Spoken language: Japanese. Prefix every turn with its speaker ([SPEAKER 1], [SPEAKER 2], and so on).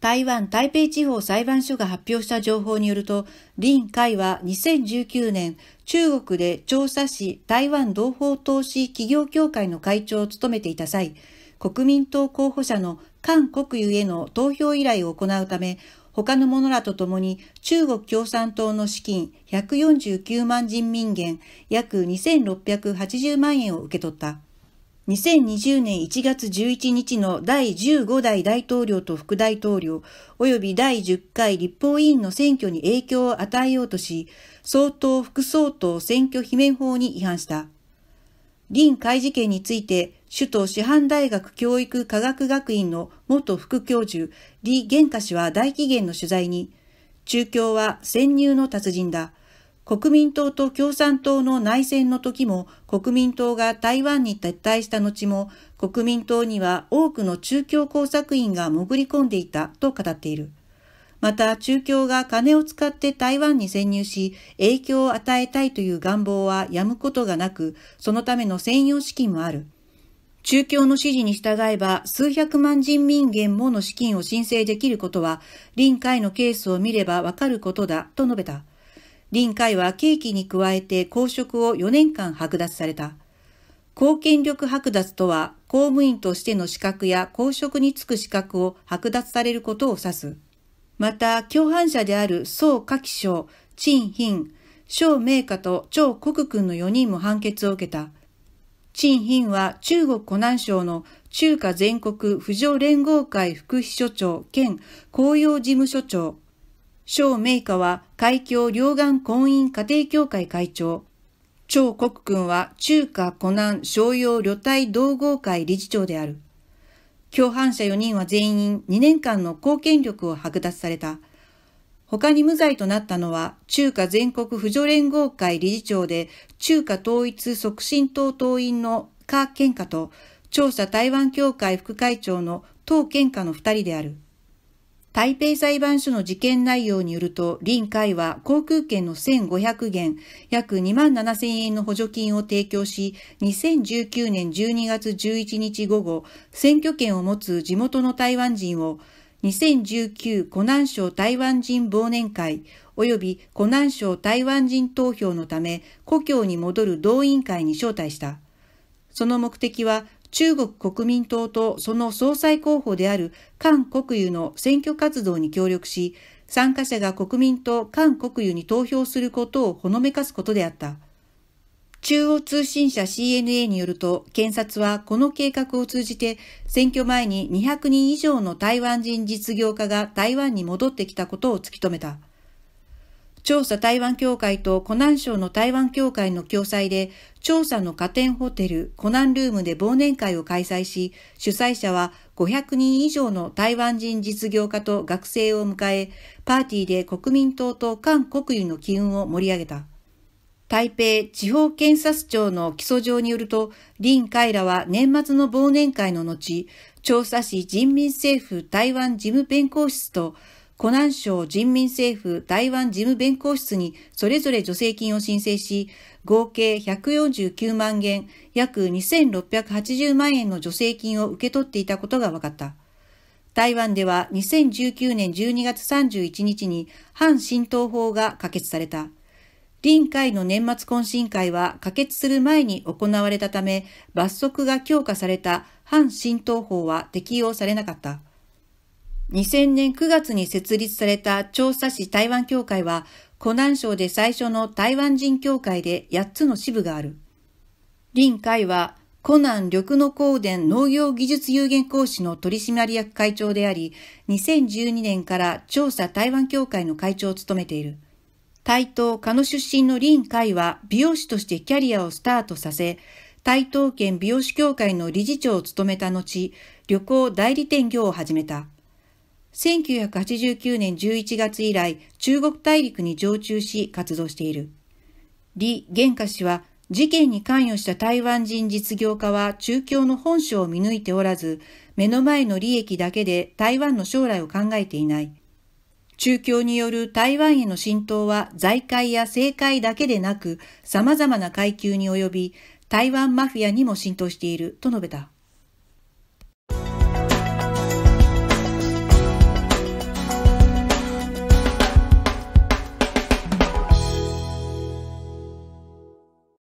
[SPEAKER 1] 台湾台北地方裁判所が発表した情報によると、林海は2019年、中国で調査し台湾同胞投資企業協会の会長を務めていた際、国民党候補者の韓国有への投票依頼を行うため、他の者らと共に中国共産党の資金149万人民元約2680万円を受け取った。2020年1月11日の第15代大統領と副大統領、及び第10回立法委員の選挙に影響を与えようとし、総統副総統選挙罷免法に違反した。林海事件について、首都師範大学教育科学学院の元副教授、李玄華氏は大紀元の取材に、中共は潜入の達人だ。国民党と共産党の内戦の時も国民党が台湾に撤退した後も国民党には多くの中共工作員が潜り込んでいたと語っている。また中共が金を使って台湾に潜入し影響を与えたいという願望はやむことがなく、そのための専用資金もある。中共の指示に従えば数百万人民元もの資金を申請できることは、臨海のケースを見ればわかることだと述べた。林海は刑期に加えて公職を4年間剥奪された。公権力剥奪とは、公務員としての資格や公職に就く資格を剥奪されることを指す。また、共犯者である宋夏季章、陳賓、小明家と張国君の4人も判決を受けた。陳賓は中国湖南省の中華全国不条連合会副秘書長兼公用事務所長、小明華は海峡両岸婚姻家庭協会会長、張国君は中華湖南商用旅隊同合会理事長である。共犯者4人は全員2年間の貢献力を剥奪された。他に無罪となったのは中華全国婦女連合会理事長で中華統一促進党党員の柯健華と調査台湾協会副会長の唐健華の2人である。台北裁判所の事件内容によると、林海は航空券の1500元、約2万7000円の補助金を提供し、2019年12月11日午後、選挙権を持つ地元の台湾人を、2019湖南省台湾人忘年会及び湖南省台湾人投票のため故郷に戻る動員会に招待した。その目的は中国国民党とその総裁候補である韓国有の選挙活動に協力し、参加者が国民党韓国有に投票することをほのめかすことであった。中央通信社 CNA によると、検察はこの計画を通じて、選挙前に200人以上の台湾人実業家が台湾に戻ってきたことを突き止めた。調査台湾協会と湖南省の台湾協会の共催で、調査の加点ホテル湖南ルームで忘年会を開催し、主催者は500人以上の台湾人実業家と学生を迎え、パーティーで国民党と韓国有の機運を盛り上げた。台北地方検察庁の起訴状によると、林海らは年末の忘年会の後、調査市人民政府台湾事務弁公室と湖南省人民政府台湾事務弁公室にそれぞれ助成金を申請し、合計149万元、約2680万円の助成金を受け取っていたことが分かった。台湾では2019年12月31日に反浸透法が可決された。臨海の年末懇親会は可決する前に行われたため、罰則が強化された反浸透法は適用されなかった。2000年9月に設立された調査市台湾協会は、湖南省で最初の台湾人協会で8つの支部がある。林海は、湖南緑野高電農業技術有限講師の取締役会長であり、2012年から調査台湾協会の会長を務めている。台東加野出身の林海は美容師としてキャリアをスタートさせ、台東県美容師協会の理事長を務めた後、旅行代理店業を始めた。1989年11月以来、中国大陸に常駐し活動している。李元華氏は、事件に関与した台湾人実業家は中共の本性を見抜いておらず、目の前の利益だけで台湾の将来を考えていない。中共による台湾への浸透は財界や政界だけでなく、様々な階級に及び、台湾マフィアにも浸透していると述べた。